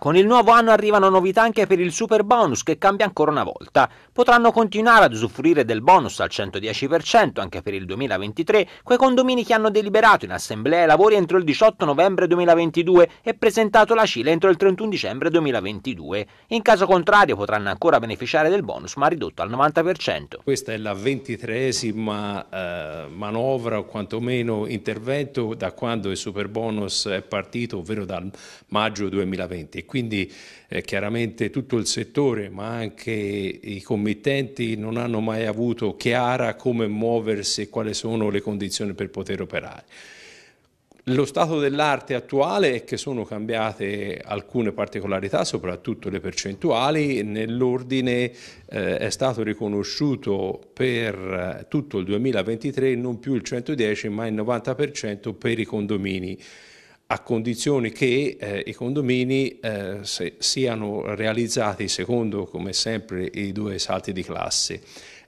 Con il nuovo anno arrivano novità anche per il super bonus che cambia ancora una volta. Potranno continuare ad usufruire del bonus al 110% anche per il 2023 quei condomini che hanno deliberato in assemblea i lavori entro il 18 novembre 2022 e presentato la CILE entro il 31 dicembre 2022. In caso contrario potranno ancora beneficiare del bonus ma ridotto al 90%. Questa è la ventitresima eh, manovra o quantomeno intervento da quando il super bonus è partito, ovvero dal maggio 2020 quindi eh, chiaramente tutto il settore ma anche i committenti non hanno mai avuto chiara come muoversi e quali sono le condizioni per poter operare. Lo stato dell'arte attuale è che sono cambiate alcune particolarità, soprattutto le percentuali, nell'ordine eh, è stato riconosciuto per eh, tutto il 2023 non più il 110 ma il 90% per i condomini a condizione che eh, i condomini eh, se, siano realizzati secondo, come sempre, i due salti di classe.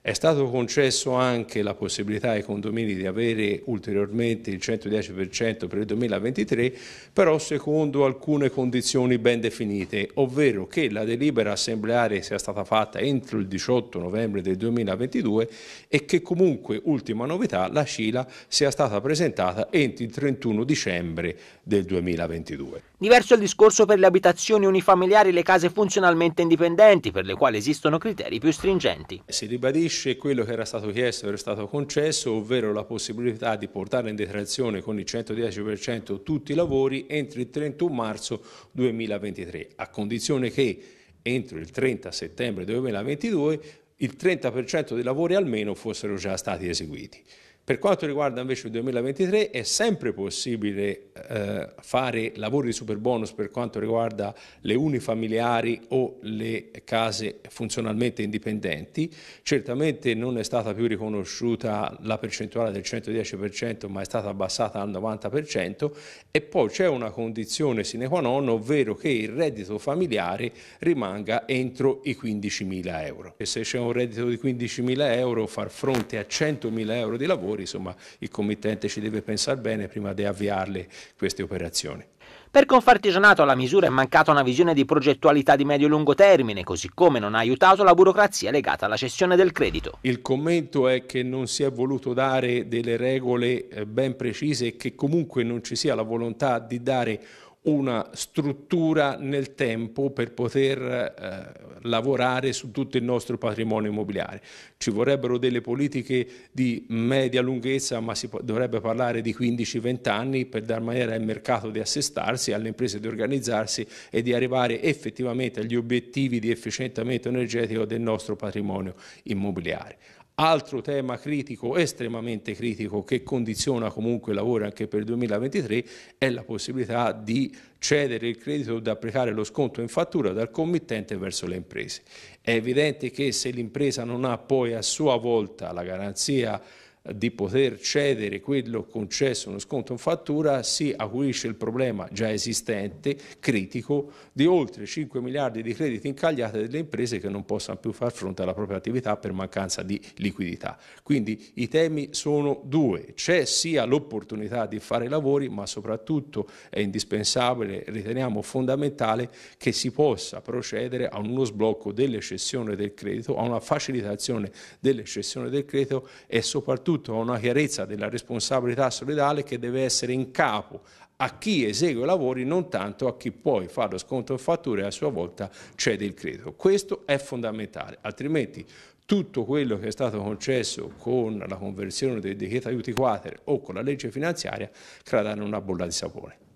È stato concesso anche la possibilità ai condomini di avere ulteriormente il 110% per il 2023, però secondo alcune condizioni ben definite, ovvero che la delibera assembleare sia stata fatta entro il 18 novembre del 2022 e che comunque, ultima novità, la CILA sia stata presentata entro il 31 dicembre del 2022. Diverso è il discorso per le abitazioni unifamiliari e le case funzionalmente indipendenti, per le quali esistono criteri più stringenti. Si ribadisce quello che era stato chiesto e era stato concesso, ovvero la possibilità di portare in detrazione con il 110% tutti i lavori entro il 31 marzo 2023, a condizione che entro il 30 settembre 2022 il 30% dei lavori almeno fossero già stati eseguiti. Per quanto riguarda invece il 2023 è sempre possibile eh, fare lavori di super bonus per quanto riguarda le unifamiliari o le case funzionalmente indipendenti. Certamente non è stata più riconosciuta la percentuale del 110% ma è stata abbassata al 90% e poi c'è una condizione sine qua non ovvero che il reddito familiare rimanga entro i 15.000 euro. E se c'è un reddito di 15.000 euro far fronte a 100.000 euro di lavoro lavori, insomma il committente ci deve pensare bene prima di avviarle queste operazioni. Per Confartigianato alla misura è mancata una visione di progettualità di medio-lungo e termine, così come non ha aiutato la burocrazia legata alla cessione del credito. Il commento è che non si è voluto dare delle regole eh, ben precise e che comunque non ci sia la volontà di dare una struttura nel tempo per poter eh, lavorare su tutto il nostro patrimonio immobiliare. Ci vorrebbero delle politiche di media lunghezza, ma si dovrebbe parlare di 15-20 anni per dar maniera al mercato di assestarsi, alle imprese di organizzarsi e di arrivare effettivamente agli obiettivi di efficientamento energetico del nostro patrimonio immobiliare. Altro tema critico, estremamente critico, che condiziona comunque il lavoro anche per il 2023 è la possibilità di cedere il credito da applicare lo sconto in fattura dal committente verso le imprese. È evidente che se l'impresa non ha poi a sua volta la garanzia di poter cedere quello concesso uno sconto in fattura si acuisce il problema già esistente, critico, di oltre 5 miliardi di crediti incagliati delle imprese che non possono più far fronte alla propria attività per mancanza di liquidità. Quindi i temi sono due, c'è sia l'opportunità di fare lavori ma soprattutto è indispensabile, riteniamo fondamentale che si possa procedere a uno sblocco delle cessioni del credito, a una facilitazione delle cessioni del credito e soprattutto soprattutto a una chiarezza della responsabilità solidale che deve essere in capo a chi esegue i lavori, non tanto a chi poi fa lo sconto in fattura e a sua volta cede il credito. Questo è fondamentale, altrimenti tutto quello che è stato concesso con la conversione del decreto aiuti quater o con la legge finanziaria creeranno una bolla di sapone.